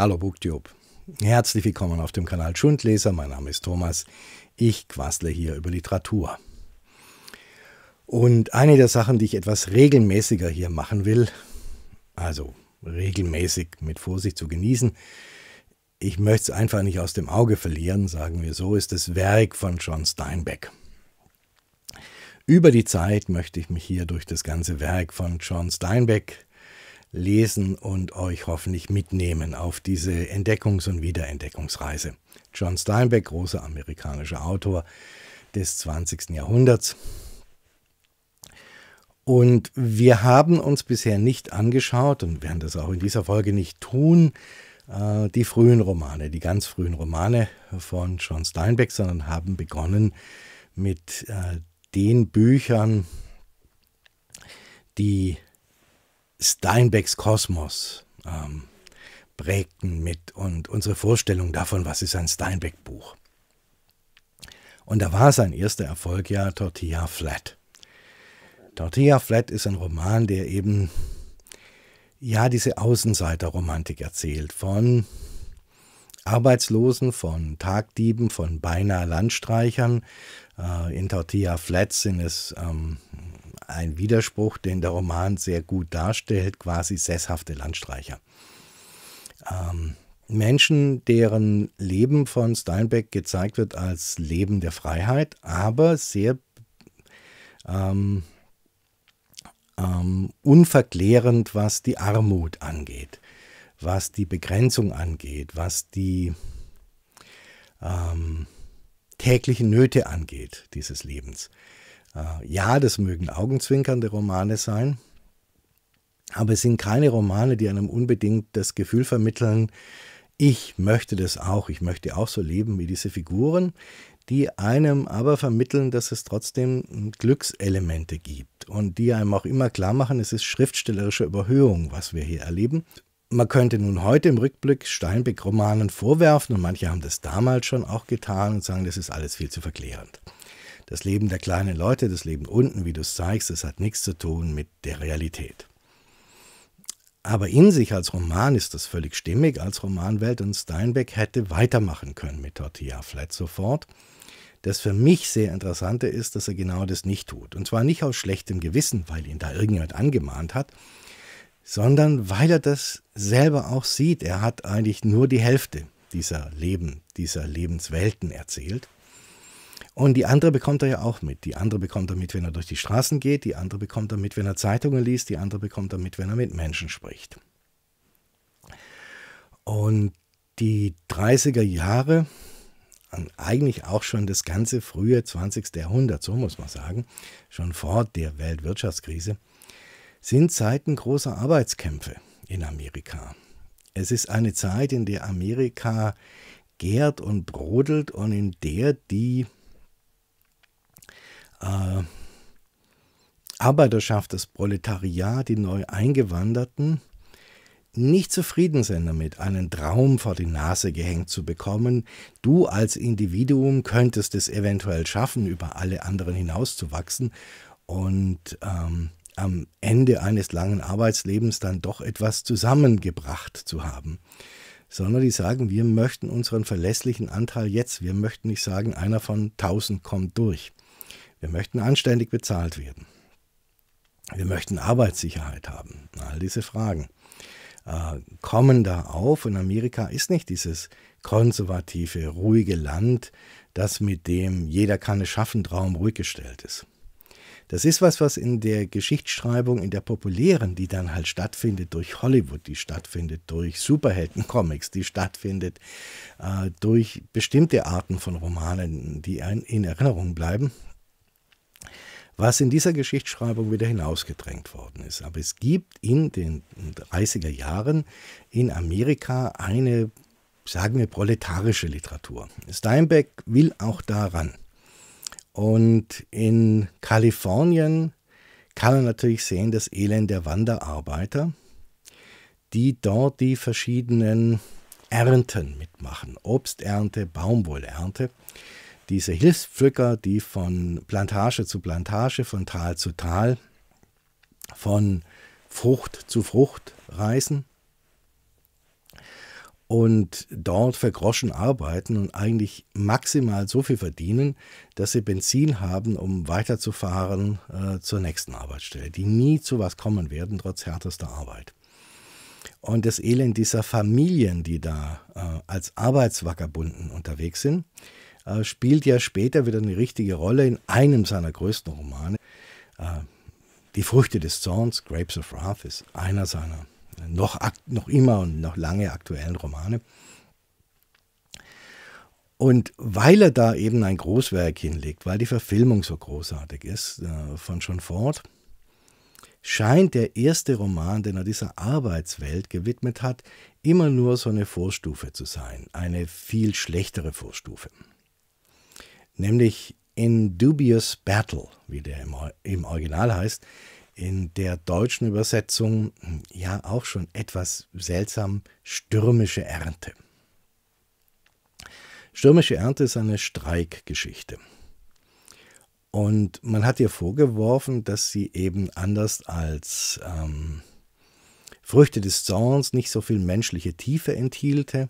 Hallo Booktube. Herzlich willkommen auf dem Kanal Schundleser. Mein Name ist Thomas. Ich quassle hier über Literatur. Und eine der Sachen, die ich etwas regelmäßiger hier machen will, also regelmäßig mit Vorsicht zu genießen, ich möchte es einfach nicht aus dem Auge verlieren, sagen wir so, ist das Werk von John Steinbeck. Über die Zeit möchte ich mich hier durch das ganze Werk von John Steinbeck lesen und euch hoffentlich mitnehmen auf diese Entdeckungs- und Wiederentdeckungsreise. John Steinbeck, großer amerikanischer Autor des 20. Jahrhunderts. Und wir haben uns bisher nicht angeschaut und werden das auch in dieser Folge nicht tun, äh, die frühen Romane, die ganz frühen Romane von John Steinbeck, sondern haben begonnen mit äh, den Büchern, die Steinbecks Kosmos ähm, prägten mit und unsere Vorstellung davon, was ist ein Steinbeck-Buch. Und da war sein erster Erfolg ja Tortilla Flat. Tortilla Flat ist ein Roman, der eben ja diese Außenseiterromantik erzählt von Arbeitslosen, von Tagdieben, von beinahe Landstreichern. Äh, in Tortilla Flat sind es ähm, ein Widerspruch, den der Roman sehr gut darstellt, quasi sesshafte Landstreicher. Ähm, Menschen, deren Leben von Steinbeck gezeigt wird als Leben der Freiheit, aber sehr ähm, ähm, unverklärend, was die Armut angeht, was die Begrenzung angeht, was die ähm, täglichen Nöte angeht dieses Lebens. Äh, ja, das mögen augenzwinkernde Romane sein, aber es sind keine Romane, die einem unbedingt das Gefühl vermitteln, ich möchte das auch, ich möchte auch so leben wie diese Figuren, die einem aber vermitteln, dass es trotzdem Glückselemente gibt und die einem auch immer klar machen, es ist schriftstellerische Überhöhung, was wir hier erleben. Man könnte nun heute im Rückblick Steinbeck-Romanen vorwerfen und manche haben das damals schon auch getan und sagen, das ist alles viel zu verklärend. Das Leben der kleinen Leute, das Leben unten, wie du es zeigst, das hat nichts zu tun mit der Realität. Aber in sich als Roman ist das völlig stimmig, als Romanwelt und Steinbeck hätte weitermachen können mit Tortilla Flat sofort. Das für mich sehr Interessante ist, dass er genau das nicht tut. Und zwar nicht aus schlechtem Gewissen, weil ihn da irgendjemand angemahnt hat, sondern weil er das selber auch sieht. Er hat eigentlich nur die Hälfte dieser Leben, dieser Lebenswelten erzählt. Und die andere bekommt er ja auch mit. Die andere bekommt er mit, wenn er durch die Straßen geht, die andere bekommt er mit, wenn er Zeitungen liest, die andere bekommt er mit, wenn er mit Menschen spricht. Und die 30er Jahre, eigentlich auch schon das ganze frühe 20. Jahrhundert, so muss man sagen, schon vor der Weltwirtschaftskrise, sind Zeiten großer Arbeitskämpfe in Amerika. Es ist eine Zeit, in der Amerika gärt und brodelt und in der die äh, Arbeiterschaft, das Proletariat, die neu eingewanderten, nicht zufrieden sind damit, einen Traum vor die Nase gehängt zu bekommen, du als Individuum könntest es eventuell schaffen, über alle anderen hinauszuwachsen und ähm, am Ende eines langen Arbeitslebens dann doch etwas zusammengebracht zu haben. Sondern die sagen, wir möchten unseren verlässlichen Anteil jetzt, wir möchten nicht sagen, einer von tausend kommt durch. Wir möchten anständig bezahlt werden. Wir möchten Arbeitssicherheit haben. All diese Fragen äh, kommen da auf. Und Amerika ist nicht dieses konservative, ruhige Land, das mit dem jeder kann es schaffen, Traum ruhig gestellt ist. Das ist was, was in der Geschichtsschreibung, in der populären, die dann halt stattfindet durch Hollywood, die stattfindet durch Superhelden-Comics, die stattfindet äh, durch bestimmte Arten von Romanen, die in Erinnerung bleiben, was in dieser Geschichtsschreibung wieder hinausgedrängt worden ist. Aber es gibt in den 30er Jahren in Amerika eine, sagen wir, proletarische Literatur. Steinbeck will auch daran. Und in Kalifornien kann man natürlich sehen das Elend der Wanderarbeiter, die dort die verschiedenen Ernten mitmachen. Obsternte, Baumwollernte diese Hilfspflücker, die von Plantage zu Plantage, von Tal zu Tal, von Frucht zu Frucht reisen und dort vergroschen arbeiten und eigentlich maximal so viel verdienen, dass sie Benzin haben, um weiterzufahren äh, zur nächsten Arbeitsstelle, die nie zu was kommen werden, trotz härtester Arbeit. Und das Elend dieser Familien, die da äh, als Arbeitsvagabunden unterwegs sind, äh, spielt ja später wieder eine richtige Rolle in einem seiner größten Romane. Äh, die Früchte des Zorns, Grapes of Wrath, ist einer seiner noch, noch immer und noch lange aktuellen Romane. Und weil er da eben ein Großwerk hinlegt, weil die Verfilmung so großartig ist äh, von John Ford, scheint der erste Roman, den er dieser Arbeitswelt gewidmet hat, immer nur so eine Vorstufe zu sein, eine viel schlechtere Vorstufe nämlich In Dubious Battle, wie der im, im Original heißt, in der deutschen Übersetzung ja auch schon etwas seltsam stürmische Ernte. Stürmische Ernte ist eine Streikgeschichte. Und man hat ihr vorgeworfen, dass sie eben anders als ähm, Früchte des Zorns nicht so viel menschliche Tiefe enthielte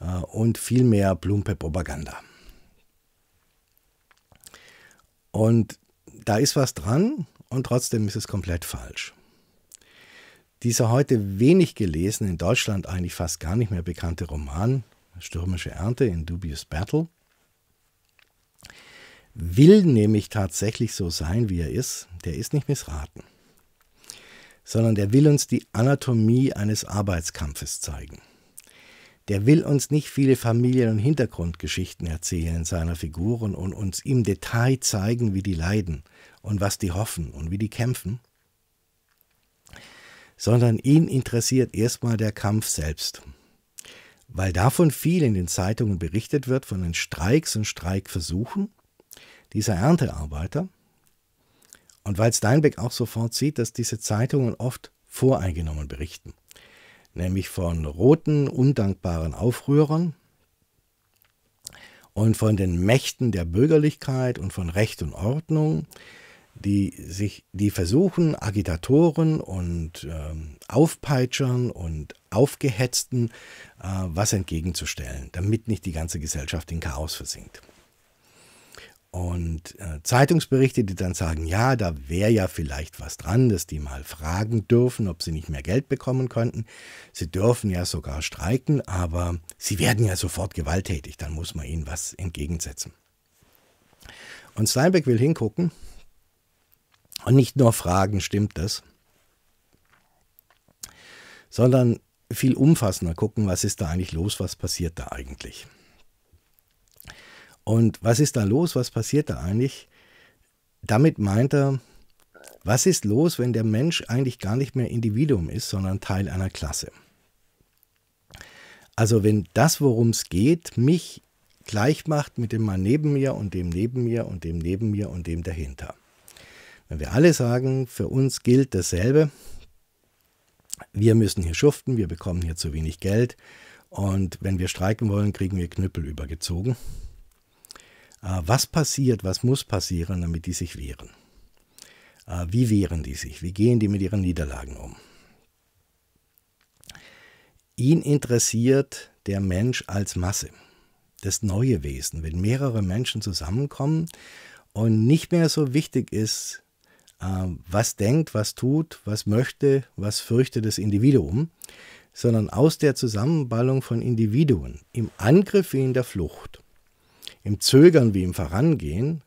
äh, und vielmehr mehr plumpe Propaganda. Und da ist was dran und trotzdem ist es komplett falsch. Dieser heute wenig gelesen, in Deutschland eigentlich fast gar nicht mehr bekannte Roman Stürmische Ernte in Dubious Battle will nämlich tatsächlich so sein, wie er ist. Der ist nicht missraten, sondern der will uns die Anatomie eines Arbeitskampfes zeigen. Der will uns nicht viele Familien- und Hintergrundgeschichten erzählen in seiner Figuren und uns im Detail zeigen, wie die leiden und was die hoffen und wie die kämpfen, sondern ihn interessiert erstmal der Kampf selbst. Weil davon viel in den Zeitungen berichtet wird, von den Streiks und Streikversuchen dieser Erntearbeiter, und weil Steinbeck auch sofort sieht, dass diese Zeitungen oft voreingenommen berichten nämlich von roten, undankbaren Aufrührern und von den Mächten der Bürgerlichkeit und von Recht und Ordnung, die, sich, die versuchen, Agitatoren und äh, Aufpeitschern und Aufgehetzten äh, was entgegenzustellen, damit nicht die ganze Gesellschaft in Chaos versinkt. Und äh, Zeitungsberichte, die dann sagen, ja, da wäre ja vielleicht was dran, dass die mal fragen dürfen, ob sie nicht mehr Geld bekommen könnten. Sie dürfen ja sogar streiken, aber sie werden ja sofort gewalttätig, dann muss man ihnen was entgegensetzen. Und Steinbeck will hingucken und nicht nur fragen, stimmt das, sondern viel umfassender gucken, was ist da eigentlich los, was passiert da eigentlich. Und was ist da los? Was passiert da eigentlich? Damit meint er, was ist los, wenn der Mensch eigentlich gar nicht mehr Individuum ist, sondern Teil einer Klasse? Also wenn das, worum es geht, mich gleich macht mit dem Mann neben mir und dem neben mir und dem neben mir und dem dahinter. Wenn wir alle sagen, für uns gilt dasselbe, wir müssen hier schuften, wir bekommen hier zu wenig Geld und wenn wir streiken wollen, kriegen wir Knüppel übergezogen äh, was passiert, was muss passieren, damit die sich wehren. Äh, wie wehren die sich? Wie gehen die mit ihren Niederlagen um? Ihn interessiert der Mensch als Masse, das neue Wesen. Wenn mehrere Menschen zusammenkommen und nicht mehr so wichtig ist, äh, was denkt, was tut, was möchte, was fürchtet das Individuum, sondern aus der Zusammenballung von Individuen, im Angriff wie in der Flucht im Zögern wie im Vorangehen,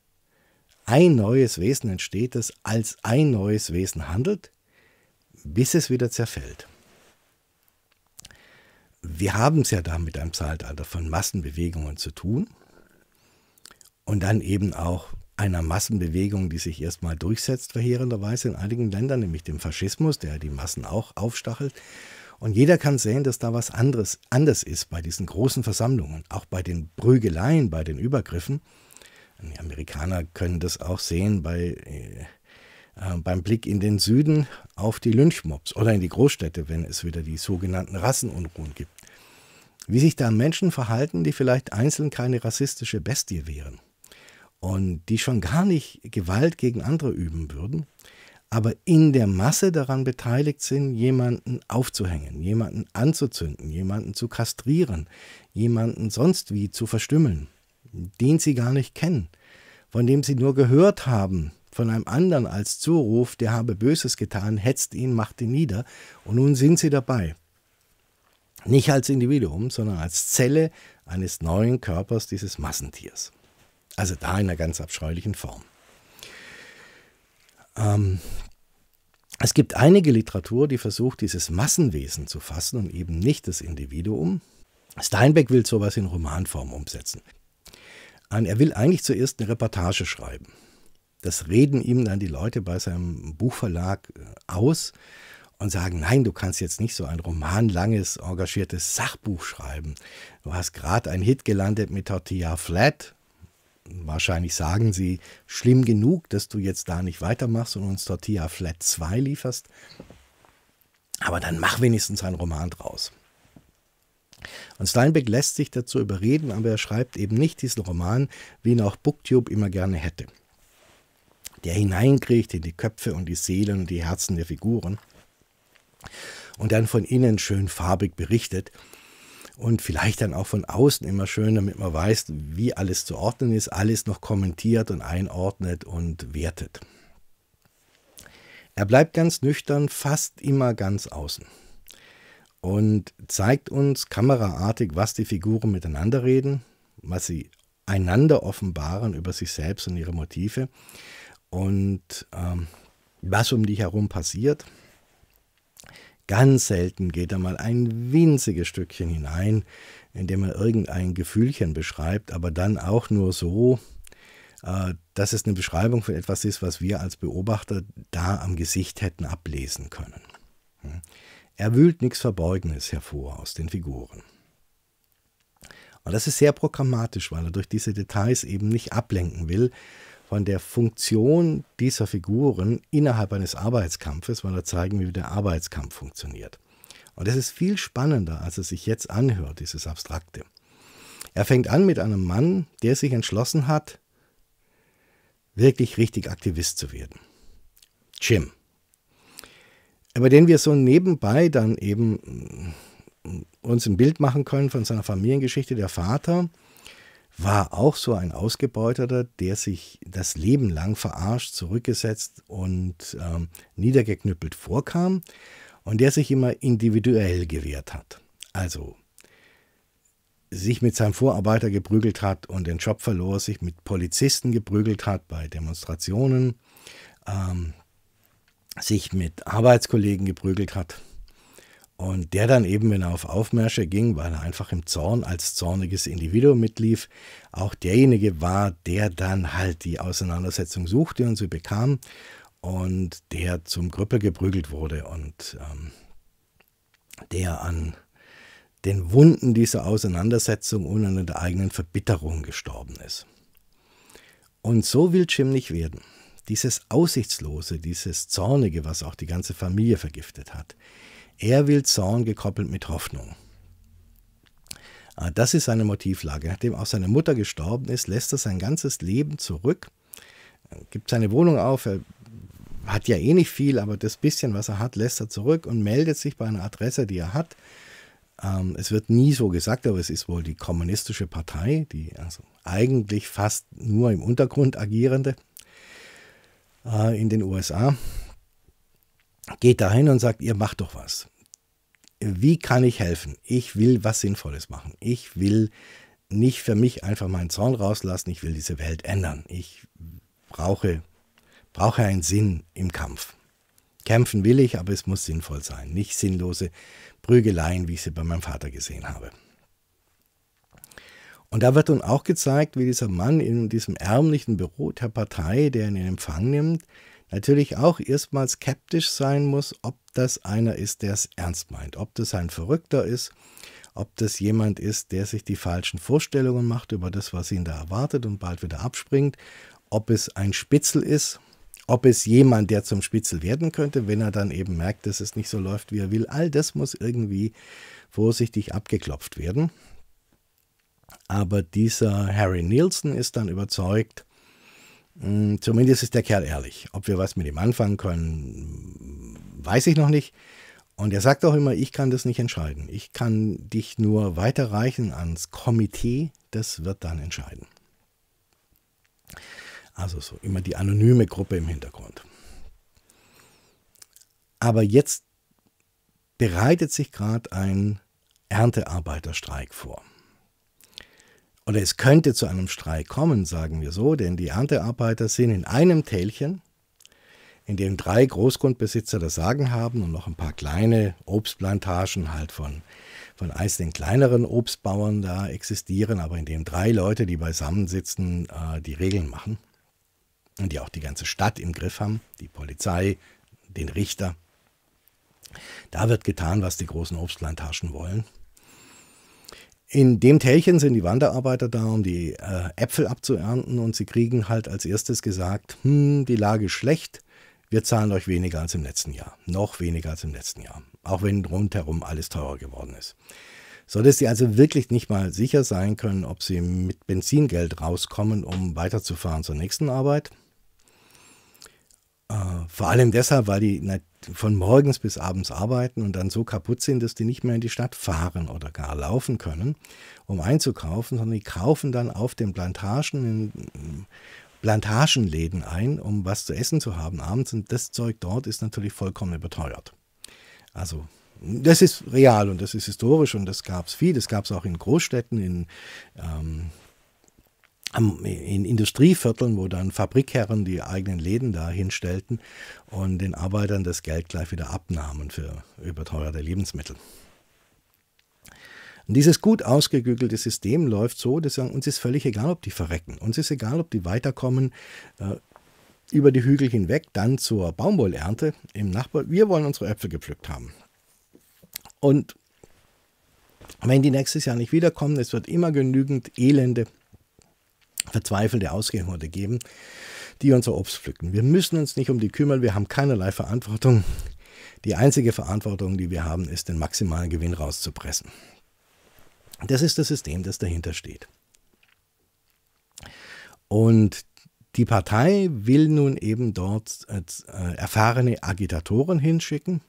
ein neues Wesen entsteht, das als ein neues Wesen handelt, bis es wieder zerfällt. Wir haben es ja da mit einem Zeitalter von Massenbewegungen zu tun und dann eben auch einer Massenbewegung, die sich erstmal durchsetzt, verheerenderweise in einigen Ländern, nämlich dem Faschismus, der die Massen auch aufstachelt und jeder kann sehen, dass da was anderes anders ist bei diesen großen Versammlungen, auch bei den Prügeleien, bei den Übergriffen. Die Amerikaner können das auch sehen bei, äh, äh, beim Blick in den Süden auf die Lynchmobs oder in die Großstädte, wenn es wieder die sogenannten Rassenunruhen gibt. Wie sich da Menschen verhalten, die vielleicht einzeln keine rassistische Bestie wären und die schon gar nicht Gewalt gegen andere üben würden, aber in der Masse daran beteiligt sind, jemanden aufzuhängen, jemanden anzuzünden, jemanden zu kastrieren, jemanden sonst wie zu verstümmeln, den sie gar nicht kennen, von dem sie nur gehört haben, von einem anderen als Zuruf, der habe Böses getan, hetzt ihn, macht ihn nieder, und nun sind sie dabei. Nicht als Individuum, sondern als Zelle eines neuen Körpers dieses Massentiers. Also da in einer ganz abscheulichen Form. Ähm, es gibt einige Literatur, die versucht, dieses Massenwesen zu fassen und eben nicht das Individuum. Steinbeck will sowas in Romanform umsetzen. Er will eigentlich zuerst eine Reportage schreiben. Das reden ihm dann die Leute bei seinem Buchverlag äh, aus und sagen, nein, du kannst jetzt nicht so ein romanlanges, engagiertes Sachbuch schreiben. Du hast gerade einen Hit gelandet mit Tortilla Flat Wahrscheinlich sagen sie, schlimm genug, dass du jetzt da nicht weitermachst und uns Tortilla Flat 2 lieferst. Aber dann mach wenigstens einen Roman draus. Und Steinbeck lässt sich dazu überreden, aber er schreibt eben nicht diesen Roman, wie ihn auch Booktube immer gerne hätte. Der hineinkriegt in die Köpfe und die Seelen und die Herzen der Figuren und dann von innen schön farbig berichtet und vielleicht dann auch von außen immer schön, damit man weiß, wie alles zu ordnen ist, alles noch kommentiert und einordnet und wertet. Er bleibt ganz nüchtern, fast immer ganz außen und zeigt uns kameraartig, was die Figuren miteinander reden, was sie einander offenbaren über sich selbst und ihre Motive und ähm, was um die herum passiert. Ganz selten geht er mal ein winziges Stückchen hinein, indem er irgendein Gefühlchen beschreibt, aber dann auch nur so, äh, dass es eine Beschreibung von etwas ist, was wir als Beobachter da am Gesicht hätten ablesen können. Hm? Er wühlt nichts Verborgenes hervor aus den Figuren. Und das ist sehr programmatisch, weil er durch diese Details eben nicht ablenken will, von der Funktion dieser Figuren innerhalb eines Arbeitskampfes, weil da zeigen wir, wie der Arbeitskampf funktioniert. Und das ist viel spannender, als es sich jetzt anhört, dieses Abstrakte. Er fängt an mit einem Mann, der sich entschlossen hat, wirklich richtig Aktivist zu werden. Jim. Über den wir so nebenbei dann eben uns ein Bild machen können von seiner Familiengeschichte. Der Vater war auch so ein Ausgebeuteter, der sich das Leben lang verarscht, zurückgesetzt und ähm, niedergeknüppelt vorkam und der sich immer individuell gewehrt hat. Also sich mit seinem Vorarbeiter geprügelt hat und den Job verlor, sich mit Polizisten geprügelt hat bei Demonstrationen, ähm, sich mit Arbeitskollegen geprügelt hat. Und der dann eben, wenn er auf Aufmärsche ging, weil er einfach im Zorn als zorniges Individuum mitlief, auch derjenige war, der dann halt die Auseinandersetzung suchte und sie bekam und der zum Krüppel geprügelt wurde und ähm, der an den Wunden dieser Auseinandersetzung und an der eigenen Verbitterung gestorben ist. Und so will Jim nicht werden. Dieses Aussichtslose, dieses Zornige, was auch die ganze Familie vergiftet hat, er will Zorn gekoppelt mit Hoffnung. Ah, das ist seine Motivlage. Nachdem auch seine Mutter gestorben ist, lässt er sein ganzes Leben zurück, gibt seine Wohnung auf, er hat ja eh nicht viel, aber das bisschen, was er hat, lässt er zurück und meldet sich bei einer Adresse, die er hat. Ähm, es wird nie so gesagt, aber es ist wohl die kommunistische Partei, die also eigentlich fast nur im Untergrund agierende äh, in den USA. Geht dahin und sagt, ihr macht doch was wie kann ich helfen? Ich will was Sinnvolles machen. Ich will nicht für mich einfach meinen Zorn rauslassen. Ich will diese Welt ändern. Ich brauche, brauche einen Sinn im Kampf. Kämpfen will ich, aber es muss sinnvoll sein. Nicht sinnlose Prügeleien, wie ich sie bei meinem Vater gesehen habe. Und da wird nun auch gezeigt, wie dieser Mann in diesem ärmlichen Büro der Partei, der ihn in Empfang nimmt, natürlich auch erstmal skeptisch sein muss, ob das einer ist, der es ernst meint, ob das ein Verrückter ist, ob das jemand ist, der sich die falschen Vorstellungen macht über das, was ihn da erwartet und bald wieder abspringt, ob es ein Spitzel ist, ob es jemand, der zum Spitzel werden könnte, wenn er dann eben merkt, dass es nicht so läuft, wie er will. All das muss irgendwie vorsichtig abgeklopft werden. Aber dieser Harry Nielsen ist dann überzeugt, Mm, zumindest ist der Kerl ehrlich. Ob wir was mit ihm anfangen können, mm, weiß ich noch nicht. Und er sagt auch immer, ich kann das nicht entscheiden. Ich kann dich nur weiterreichen ans Komitee, das wird dann entscheiden. Also so immer die anonyme Gruppe im Hintergrund. Aber jetzt bereitet sich gerade ein Erntearbeiterstreik vor. Oder es könnte zu einem Streik kommen, sagen wir so, denn die Erntearbeiter sind in einem Tälchen, in dem drei Großgrundbesitzer das Sagen haben und noch ein paar kleine Obstplantagen halt von, von einzelnen kleineren Obstbauern da existieren, aber in dem drei Leute, die beisammensitzen, äh, die Regeln machen und die auch die ganze Stadt im Griff haben, die Polizei, den Richter. Da wird getan, was die großen Obstplantagen wollen. In dem Tälchen sind die Wanderarbeiter da, um die äh, Äpfel abzuernten und sie kriegen halt als erstes gesagt, hm, die Lage ist schlecht, wir zahlen euch weniger als im letzten Jahr, noch weniger als im letzten Jahr, auch wenn rundherum alles teurer geworden ist. So dass sie also wirklich nicht mal sicher sein können, ob sie mit Benzingeld rauskommen, um weiterzufahren zur nächsten Arbeit. Äh, vor allem deshalb, weil die von morgens bis abends arbeiten und dann so kaputt sind, dass die nicht mehr in die Stadt fahren oder gar laufen können, um einzukaufen, sondern die kaufen dann auf den Plantagen in Plantagenläden ein, um was zu essen zu haben abends. Und das Zeug dort ist natürlich vollkommen überteuert. Also das ist real und das ist historisch und das gab es viel. Das gab es auch in Großstädten, in ähm, in Industrievierteln, wo dann Fabrikherren die eigenen Läden da hinstellten und den Arbeitern das Geld gleich wieder abnahmen für überteuerte Lebensmittel. Und dieses gut ausgegügelte System läuft so, dass sagen, uns ist völlig egal, ob die verrecken, uns ist egal, ob die weiterkommen äh, über die Hügel hinweg, dann zur Baumwollernte im Nachbar. Wir wollen unsere Äpfel gepflückt haben. Und wenn die nächstes Jahr nicht wiederkommen, es wird immer genügend Elende verzweifelnde Ausgehungerte geben, die unser Obst pflücken. Wir müssen uns nicht um die kümmern, wir haben keinerlei Verantwortung. Die einzige Verantwortung, die wir haben, ist, den maximalen Gewinn rauszupressen. Das ist das System, das dahinter steht. Und die Partei will nun eben dort äh, äh erfahrene Agitatoren hinschicken,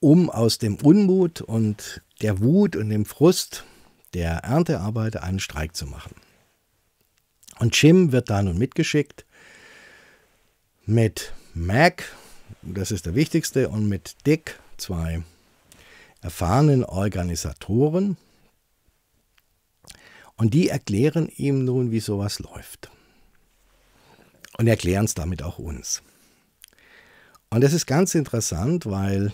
um aus dem Unmut und der Wut und dem Frust der Erntearbeiter einen Streik zu machen. Und Jim wird da nun mitgeschickt mit Mac, das ist der wichtigste, und mit Dick, zwei erfahrenen Organisatoren. Und die erklären ihm nun, wie sowas läuft. Und erklären es damit auch uns. Und das ist ganz interessant, weil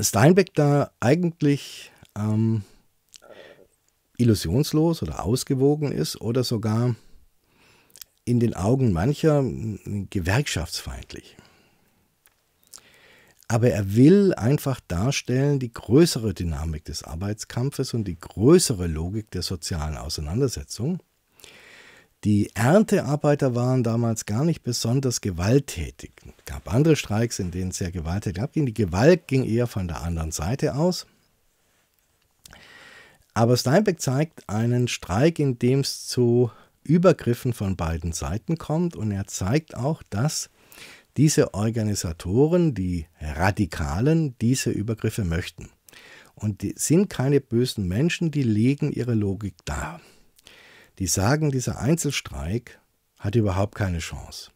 Steinbeck da eigentlich ähm, illusionslos oder ausgewogen ist oder sogar in den Augen mancher gewerkschaftsfeindlich. Aber er will einfach darstellen die größere Dynamik des Arbeitskampfes und die größere Logik der sozialen Auseinandersetzung. Die Erntearbeiter waren damals gar nicht besonders gewalttätig. Es gab andere Streiks, in denen es sehr gewalttätig abging. Die Gewalt ging eher von der anderen Seite aus. Aber Steinbeck zeigt einen Streik, in dem es zu Übergriffen von beiden Seiten kommt und er zeigt auch, dass diese Organisatoren, die Radikalen, diese Übergriffe möchten. Und die sind keine bösen Menschen, die legen ihre Logik dar. Die sagen, dieser Einzelstreik hat überhaupt keine Chance.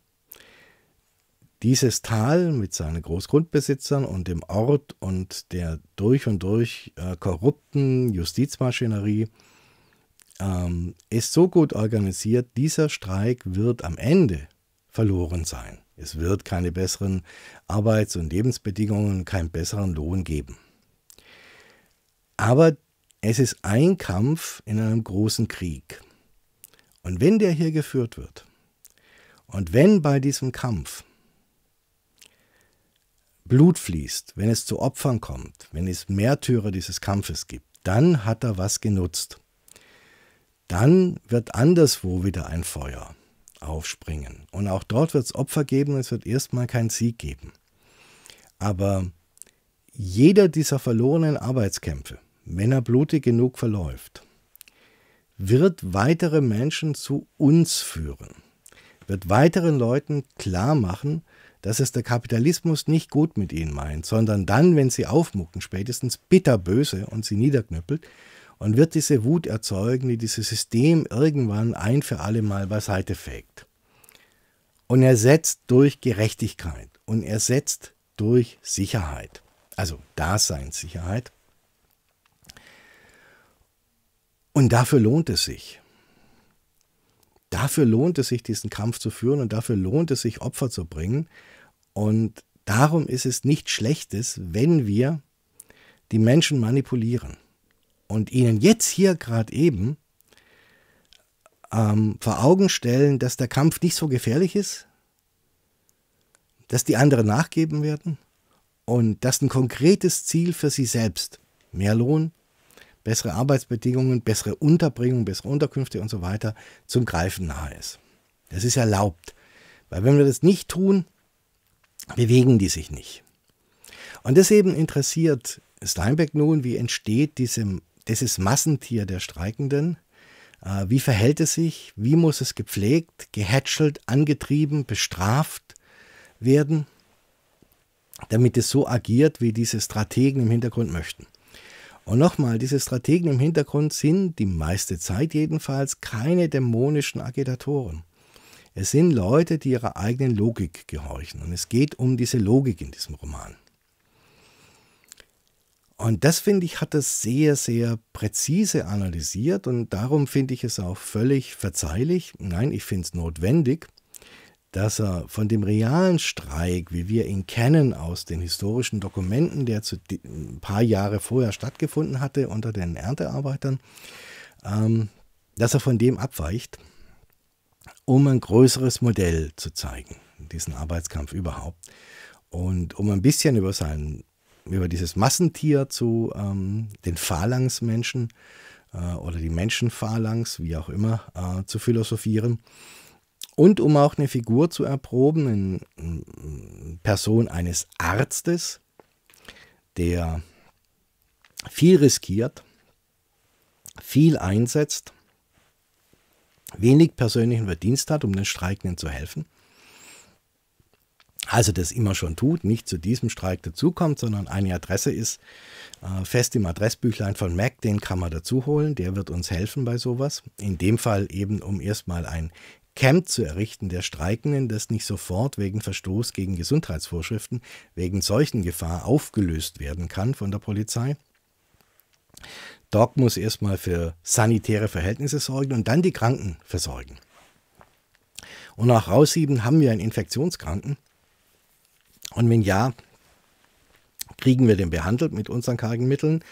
Dieses Tal mit seinen Großgrundbesitzern und dem Ort und der durch und durch äh, korrupten Justizmaschinerie ähm, ist so gut organisiert, dieser Streik wird am Ende verloren sein. Es wird keine besseren Arbeits- und Lebensbedingungen, keinen besseren Lohn geben. Aber es ist ein Kampf in einem großen Krieg. Und wenn der hier geführt wird, und wenn bei diesem Kampf Blut fließt, wenn es zu Opfern kommt, wenn es Märtyrer dieses Kampfes gibt, dann hat er was genutzt. Dann wird anderswo wieder ein Feuer aufspringen. Und auch dort wird es Opfer geben und es wird erstmal keinen Sieg geben. Aber jeder dieser verlorenen Arbeitskämpfe, wenn er blutig genug verläuft, wird weitere Menschen zu uns führen, wird weiteren Leuten klar machen, dass es der Kapitalismus nicht gut mit ihnen meint, sondern dann, wenn sie aufmucken, spätestens bitterböse und sie niederknüppelt und wird diese Wut erzeugen, die dieses System irgendwann ein für alle Mal beiseite fegt. Und ersetzt durch Gerechtigkeit und ersetzt durch Sicherheit, also Daseinssicherheit. Und dafür lohnt es sich dafür lohnt es sich, diesen Kampf zu führen und dafür lohnt es sich, Opfer zu bringen. Und darum ist es nichts Schlechtes, wenn wir die Menschen manipulieren und ihnen jetzt hier gerade eben ähm, vor Augen stellen, dass der Kampf nicht so gefährlich ist, dass die anderen nachgeben werden und dass ein konkretes Ziel für sie selbst, mehr Lohn, bessere Arbeitsbedingungen, bessere Unterbringung, bessere Unterkünfte und so weiter zum Greifen nahe ist. Das ist erlaubt. Weil wenn wir das nicht tun, bewegen die sich nicht. Und deswegen interessiert Steinbeck nun, wie entsteht diesem, dieses Massentier der Streikenden, äh, wie verhält es sich, wie muss es gepflegt, gehätschelt, angetrieben, bestraft werden, damit es so agiert, wie diese Strategen im Hintergrund möchten. Und nochmal, diese Strategen im Hintergrund sind die meiste Zeit jedenfalls keine dämonischen Agitatoren. Es sind Leute, die ihrer eigenen Logik gehorchen. Und es geht um diese Logik in diesem Roman. Und das, finde ich, hat es sehr, sehr präzise analysiert und darum finde ich es auch völlig verzeihlich. Nein, ich finde es notwendig, dass er von dem realen Streik, wie wir ihn kennen aus den historischen Dokumenten, der zu, ein paar Jahre vorher stattgefunden hatte unter den Erntearbeitern, ähm, dass er von dem abweicht, um ein größeres Modell zu zeigen, diesen Arbeitskampf überhaupt. Und um ein bisschen über, sein, über dieses Massentier zu ähm, den Phalanx-Menschen äh, oder die Menschenphalanx, wie auch immer, äh, zu philosophieren und um auch eine Figur zu erproben, in Person eines Arztes, der viel riskiert, viel einsetzt, wenig persönlichen Verdienst hat, um den Streikenden zu helfen. Also das immer schon tut, nicht zu diesem Streik dazukommt, sondern eine Adresse ist äh, fest im Adressbüchlein von Mac, den kann man dazu holen, der wird uns helfen bei sowas. In dem Fall eben, um erstmal ein Camp zu errichten der Streikenden, das nicht sofort wegen Verstoß gegen Gesundheitsvorschriften wegen Seuchengefahr aufgelöst werden kann von der Polizei. Doc muss erstmal für sanitäre Verhältnisse sorgen und dann die Kranken versorgen. Und nach Raussieben haben wir einen Infektionskranken. Und wenn ja, kriegen wir den behandelt mit unseren kargen Mitteln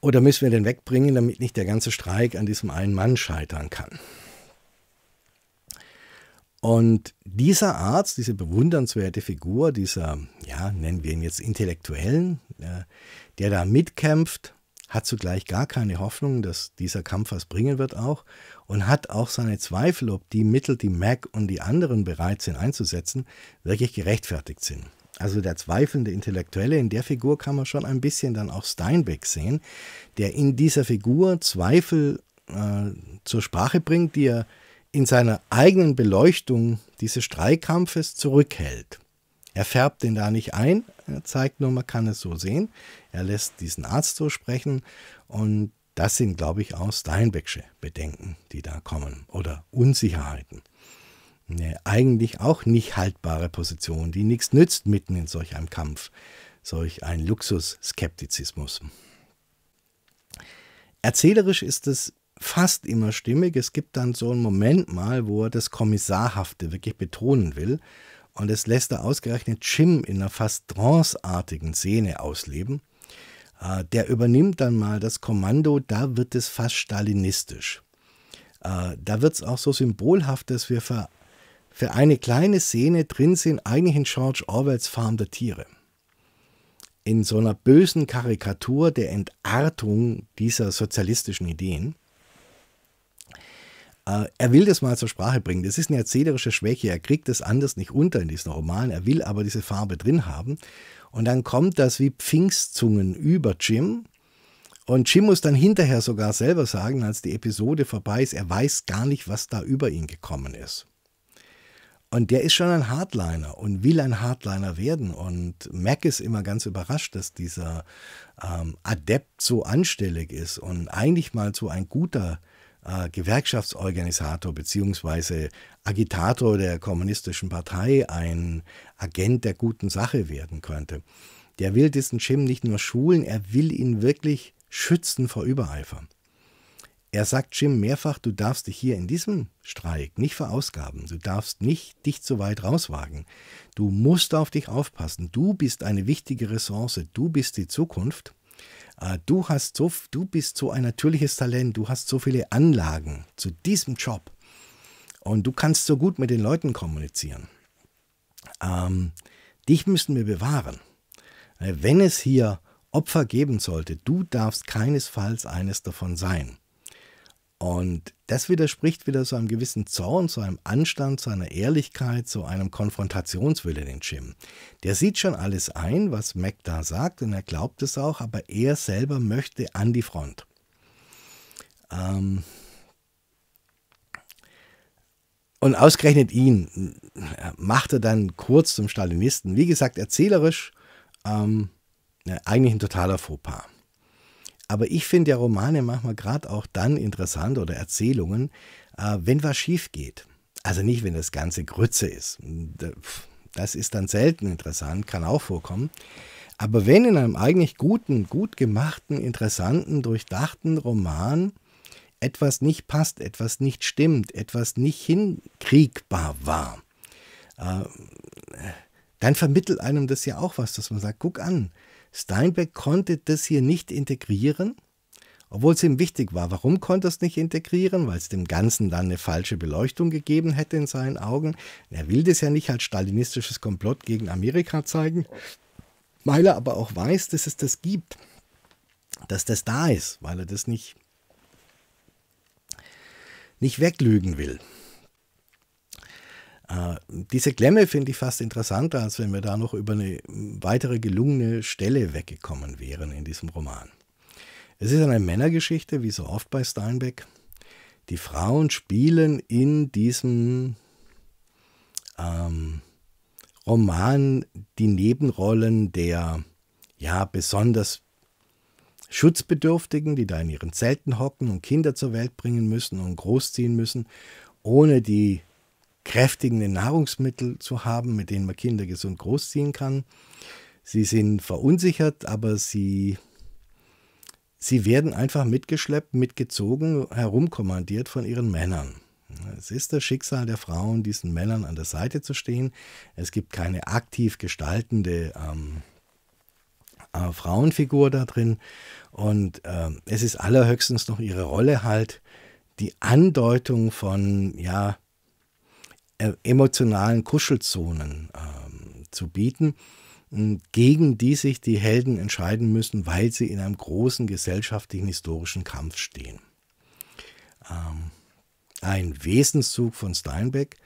oder müssen wir den wegbringen, damit nicht der ganze Streik an diesem einen Mann scheitern kann. Und dieser Arzt, diese bewundernswerte Figur, dieser, ja, nennen wir ihn jetzt Intellektuellen, der da mitkämpft, hat zugleich gar keine Hoffnung, dass dieser Kampf was bringen wird auch und hat auch seine Zweifel, ob die Mittel, die Mac und die anderen bereit sind einzusetzen, wirklich gerechtfertigt sind. Also der zweifelnde Intellektuelle, in der Figur kann man schon ein bisschen dann auch Steinbeck sehen, der in dieser Figur Zweifel äh, zur Sprache bringt, die er in seiner eigenen Beleuchtung dieses Streikkampfes zurückhält. Er färbt den da nicht ein, er zeigt nur, man kann es so sehen. Er lässt diesen Arzt so sprechen und das sind, glaube ich, auch Steinbecksche Bedenken, die da kommen oder Unsicherheiten. Eine eigentlich auch nicht haltbare Position, die nichts nützt mitten in solch einem Kampf, solch ein Luxusskeptizismus. Erzählerisch ist es fast immer stimmig. Es gibt dann so einen Moment mal, wo er das Kommissarhafte wirklich betonen will. Und das lässt er ausgerechnet Jim in einer fast tranceartigen Szene ausleben. Äh, der übernimmt dann mal das Kommando, da wird es fast stalinistisch. Äh, da wird es auch so symbolhaft, dass wir für, für eine kleine Szene drin sind, eigentlich in George Orwells Farm der Tiere in so einer bösen Karikatur der Entartung dieser sozialistischen Ideen. Äh, er will das mal zur Sprache bringen. Das ist eine erzählerische Schwäche. Er kriegt das anders nicht unter in diesen Roman. Er will aber diese Farbe drin haben. Und dann kommt das wie Pfingstzungen über Jim. Und Jim muss dann hinterher sogar selber sagen, als die Episode vorbei ist, er weiß gar nicht, was da über ihn gekommen ist. Und der ist schon ein Hardliner und will ein Hardliner werden. Und Mac ist immer ganz überrascht, dass dieser ähm, Adept so anstellig ist und eigentlich mal so ein guter äh, Gewerkschaftsorganisator bzw. Agitator der kommunistischen Partei, ein Agent der guten Sache werden könnte. Der will diesen Jim nicht nur schulen, er will ihn wirklich schützen vor Übereifern. Er sagt Jim mehrfach, du darfst dich hier in diesem Streik nicht verausgaben, du darfst nicht dich zu weit rauswagen, du musst auf dich aufpassen, du bist eine wichtige Ressource, du bist die Zukunft Ah, du hast so, du bist so ein natürliches Talent, du hast so viele Anlagen zu diesem Job und du kannst so gut mit den Leuten kommunizieren. Ähm, dich müssen wir bewahren. Äh, wenn es hier Opfer geben sollte, du darfst keinesfalls eines davon sein. Und das widerspricht wieder so einem gewissen Zorn, zu einem Anstand, zu einer Ehrlichkeit, zu einem Konfrontationswille, den Jim. Der sieht schon alles ein, was Mac da sagt, und er glaubt es auch, aber er selber möchte an die Front. Ähm und ausgerechnet ihn äh, macht er dann kurz zum Stalinisten. Wie gesagt, erzählerisch ähm, äh, eigentlich ein totaler Fauxpas. Aber ich finde ja Romane manchmal gerade auch dann interessant oder Erzählungen, äh, wenn was schief geht. Also nicht, wenn das Ganze Grütze ist. Das ist dann selten interessant, kann auch vorkommen. Aber wenn in einem eigentlich guten, gut gemachten, interessanten, durchdachten Roman etwas nicht passt, etwas nicht stimmt, etwas nicht hinkriegbar war, äh, dann vermittelt einem das ja auch was, dass man sagt, guck an, Steinbeck konnte das hier nicht integrieren, obwohl es ihm wichtig war. Warum konnte er es nicht integrieren? Weil es dem Ganzen dann eine falsche Beleuchtung gegeben hätte in seinen Augen. Er will das ja nicht als stalinistisches Komplott gegen Amerika zeigen, weil er aber auch weiß, dass es das gibt, dass das da ist, weil er das nicht, nicht weglügen will. Äh, diese Klemme finde ich fast interessanter, als wenn wir da noch über eine weitere gelungene Stelle weggekommen wären in diesem Roman. Es ist eine Männergeschichte, wie so oft bei Steinbeck. Die Frauen spielen in diesem ähm, Roman die Nebenrollen der ja besonders Schutzbedürftigen, die da in ihren Zelten hocken und Kinder zur Welt bringen müssen und großziehen müssen, ohne die kräftigende Nahrungsmittel zu haben, mit denen man Kinder gesund großziehen kann. Sie sind verunsichert, aber sie, sie werden einfach mitgeschleppt, mitgezogen, herumkommandiert von ihren Männern. Es ist das Schicksal der Frauen, diesen Männern an der Seite zu stehen. Es gibt keine aktiv gestaltende ähm, äh, Frauenfigur da drin. Und äh, es ist allerhöchstens noch ihre Rolle halt, die Andeutung von, ja, äh, emotionalen Kuschelzonen ähm, zu bieten, hm, gegen die sich die Helden entscheiden müssen, weil sie in einem großen gesellschaftlichen historischen Kampf stehen. Ähm, ein Wesenszug von Steinbeck,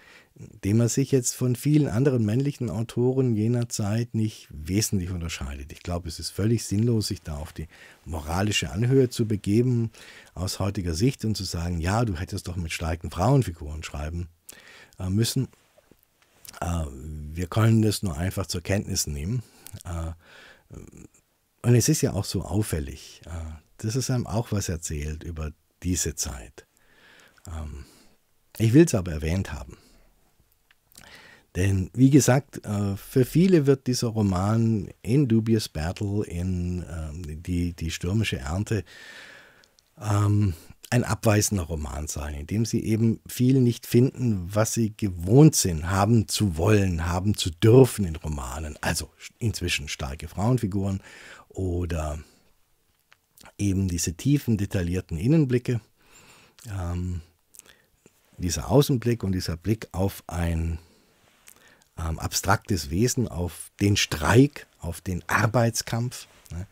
dem er sich jetzt von vielen anderen männlichen Autoren jener Zeit nicht wesentlich unterscheidet. Ich glaube, es ist völlig sinnlos, sich da auf die moralische Anhöhe zu begeben aus heutiger Sicht und zu sagen, ja, du hättest doch mit starken Frauenfiguren schreiben äh, müssen. Äh, wir können das nur einfach zur Kenntnis nehmen. Äh, und es ist ja auch so auffällig. Äh, das ist einem auch was erzählt über diese Zeit. Ähm, ich will es aber erwähnt haben. Denn wie gesagt, äh, für viele wird dieser Roman in Dubious Battle, in ähm, die, die stürmische Ernte, ähm, ein abweisender Roman sein, in dem sie eben viel nicht finden, was sie gewohnt sind, haben zu wollen, haben zu dürfen in Romanen. Also inzwischen starke Frauenfiguren oder eben diese tiefen, detaillierten Innenblicke, ähm, dieser Außenblick und dieser Blick auf ein ähm, abstraktes Wesen, auf den Streik, auf den Arbeitskampf, ne,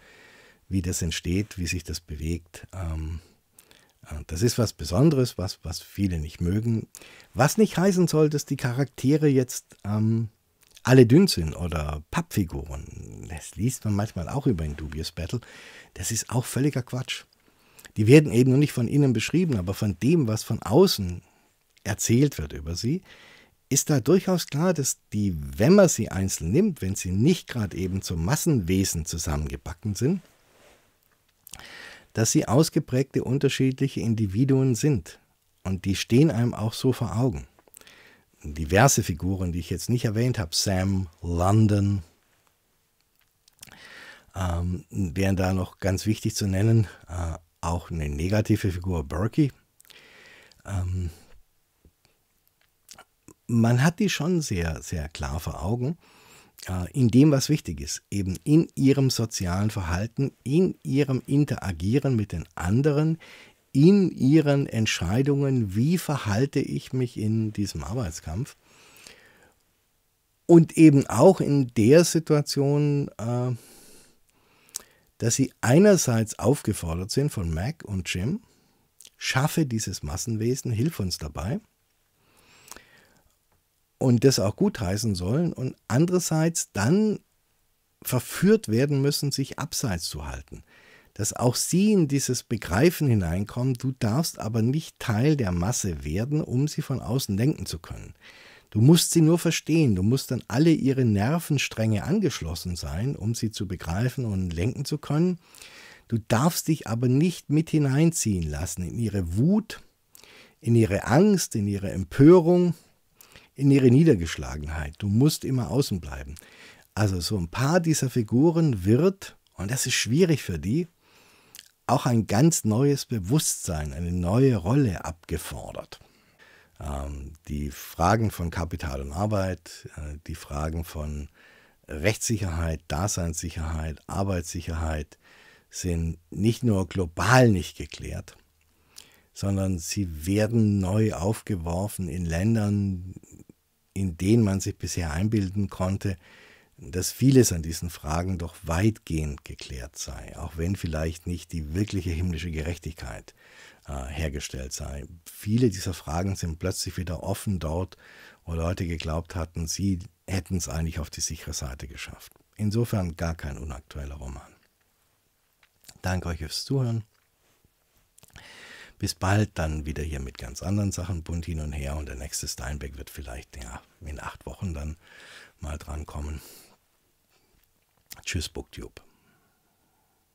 wie das entsteht, wie sich das bewegt. Ähm, das ist was Besonderes, was, was viele nicht mögen. Was nicht heißen soll, dass die Charaktere jetzt ähm, alle dünn sind oder Pappfiguren. Das liest man manchmal auch über in Dubious Battle. Das ist auch völliger Quatsch. Die werden eben nur nicht von innen beschrieben, aber von dem, was von außen erzählt wird über sie, ist da durchaus klar, dass die, wenn man sie einzeln nimmt, wenn sie nicht gerade eben zum Massenwesen zusammengebacken sind, dass sie ausgeprägte unterschiedliche Individuen sind. Und die stehen einem auch so vor Augen. Diverse Figuren, die ich jetzt nicht erwähnt habe, Sam, London, ähm, wären da noch ganz wichtig zu nennen. Äh, auch eine negative Figur, Berkey. Ähm, man hat die schon sehr, sehr klar vor Augen in dem, was wichtig ist, eben in ihrem sozialen Verhalten, in ihrem Interagieren mit den anderen, in ihren Entscheidungen, wie verhalte ich mich in diesem Arbeitskampf. Und eben auch in der Situation, äh, dass sie einerseits aufgefordert sind von Mac und Jim, schaffe dieses Massenwesen, hilf uns dabei und das auch gutheißen sollen und andererseits dann verführt werden müssen, sich abseits zu halten. Dass auch sie in dieses Begreifen hineinkommen, du darfst aber nicht Teil der Masse werden, um sie von außen denken zu können. Du musst sie nur verstehen, du musst dann alle ihre Nervenstränge angeschlossen sein, um sie zu begreifen und lenken zu können. Du darfst dich aber nicht mit hineinziehen lassen in ihre Wut, in ihre Angst, in ihre Empörung, in ihre Niedergeschlagenheit. Du musst immer außen bleiben. Also so ein paar dieser Figuren wird, und das ist schwierig für die, auch ein ganz neues Bewusstsein, eine neue Rolle abgefordert. Ähm, die Fragen von Kapital und Arbeit, äh, die Fragen von Rechtssicherheit, Daseinssicherheit, Arbeitssicherheit sind nicht nur global nicht geklärt, sondern sie werden neu aufgeworfen in Ländern, in denen man sich bisher einbilden konnte, dass vieles an diesen Fragen doch weitgehend geklärt sei, auch wenn vielleicht nicht die wirkliche himmlische Gerechtigkeit äh, hergestellt sei. Viele dieser Fragen sind plötzlich wieder offen dort, wo Leute geglaubt hatten, sie hätten es eigentlich auf die sichere Seite geschafft. Insofern gar kein unaktueller Roman. Danke euch fürs Zuhören. Bis bald dann wieder hier mit ganz anderen Sachen bunt hin und her und der nächste Steinbeck wird vielleicht ja, in acht Wochen dann mal drankommen. Tschüss, Booktube.